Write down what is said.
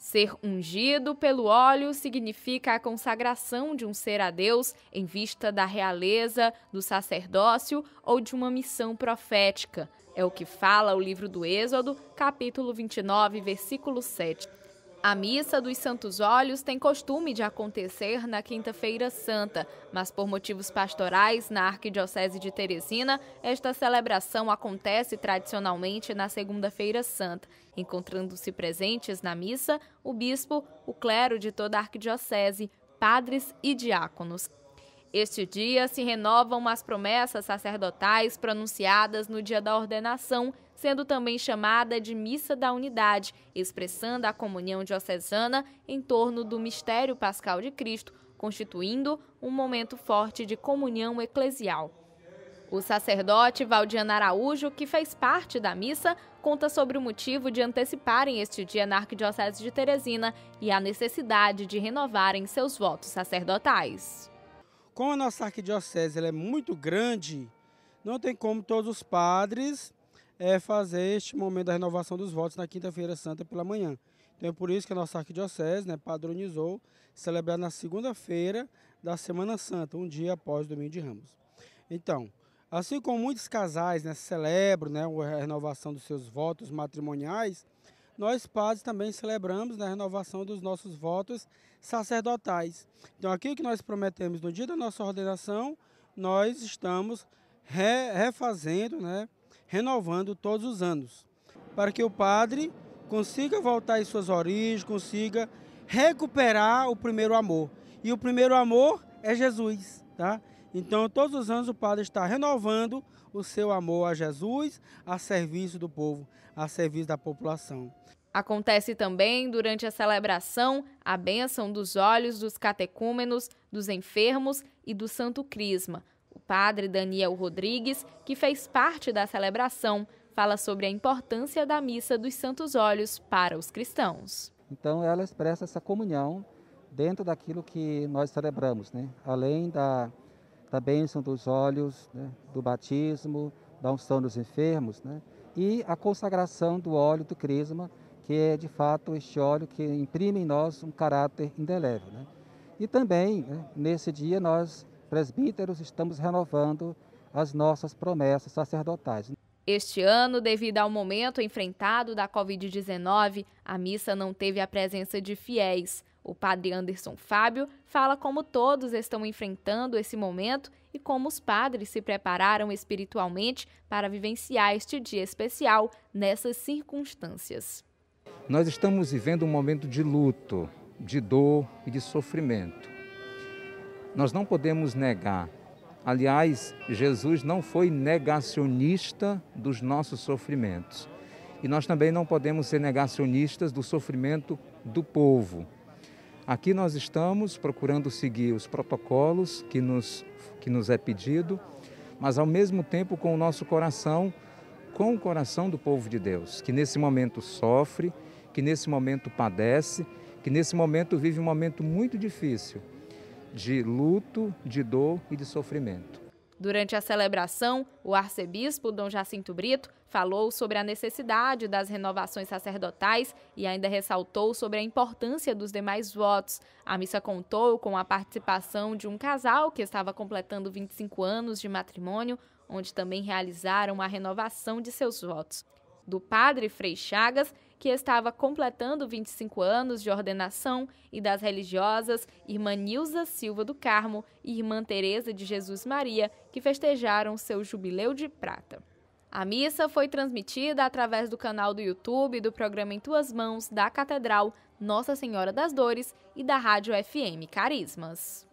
Ser ungido pelo óleo significa a consagração de um ser a Deus em vista da realeza, do sacerdócio ou de uma missão profética. É o que fala o livro do Êxodo, capítulo 29, versículo 7. A missa dos Santos Olhos tem costume de acontecer na Quinta-feira Santa, mas por motivos pastorais na Arquidiocese de Teresina, esta celebração acontece tradicionalmente na Segunda-feira Santa, encontrando-se presentes na missa o bispo, o clero de toda a Arquidiocese, padres e diáconos. Este dia se renovam as promessas sacerdotais pronunciadas no dia da ordenação, sendo também chamada de Missa da Unidade, expressando a comunhão diocesana em torno do mistério pascal de Cristo, constituindo um momento forte de comunhão eclesial. O sacerdote Valdiano Araújo, que fez parte da missa, conta sobre o motivo de anteciparem este dia na Arquidiocese de Teresina e a necessidade de renovarem seus votos sacerdotais como a nossa arquidiocese é muito grande, não tem como todos os padres é, fazer este momento da renovação dos votos na quinta-feira santa pela manhã. Então é por isso que a nossa arquidiocese né, padronizou celebrar na segunda-feira da Semana Santa, um dia após o Domingo de Ramos. Então, assim como muitos casais né, celebram né, a renovação dos seus votos matrimoniais, nós padres também celebramos na né, renovação dos nossos votos sacerdotais. Então, aquilo que nós prometemos no dia da nossa ordenação, nós estamos re refazendo, né, renovando todos os anos, para que o padre consiga voltar às suas origens, consiga recuperar o primeiro amor. E o primeiro amor é Jesus, tá? Então, todos os anos o padre está renovando o seu amor a Jesus, a serviço do povo, a serviço da população. Acontece também, durante a celebração, a benção dos olhos dos catecúmenos, dos enfermos e do Santo Crisma. O padre Daniel Rodrigues, que fez parte da celebração, fala sobre a importância da missa dos Santos Olhos para os cristãos. Então, ela expressa essa comunhão dentro daquilo que nós celebramos, né? Além da da bênção dos olhos, né, do batismo, da unção dos enfermos, né, e a consagração do óleo do crisma, que é de fato este óleo que imprime em nós um caráter indelével. Né. E também, né, nesse dia, nós, presbíteros, estamos renovando as nossas promessas sacerdotais. Este ano, devido ao momento enfrentado da Covid-19, a missa não teve a presença de fiéis. O padre Anderson Fábio fala como todos estão enfrentando esse momento e como os padres se prepararam espiritualmente para vivenciar este dia especial nessas circunstâncias. Nós estamos vivendo um momento de luto, de dor e de sofrimento. Nós não podemos negar. Aliás, Jesus não foi negacionista dos nossos sofrimentos. E nós também não podemos ser negacionistas do sofrimento do povo, Aqui nós estamos procurando seguir os protocolos que nos, que nos é pedido, mas ao mesmo tempo com o nosso coração, com o coração do povo de Deus, que nesse momento sofre, que nesse momento padece, que nesse momento vive um momento muito difícil de luto, de dor e de sofrimento. Durante a celebração, o arcebispo Dom Jacinto Brito falou sobre a necessidade das renovações sacerdotais e ainda ressaltou sobre a importância dos demais votos. A missa contou com a participação de um casal que estava completando 25 anos de matrimônio, onde também realizaram a renovação de seus votos. Do padre Frei Chagas que estava completando 25 anos de ordenação e das religiosas irmã Nilza Silva do Carmo e irmã Teresa de Jesus Maria, que festejaram seu jubileu de prata. A missa foi transmitida através do canal do YouTube do programa Em Tuas Mãos da Catedral Nossa Senhora das Dores e da Rádio FM Carismas.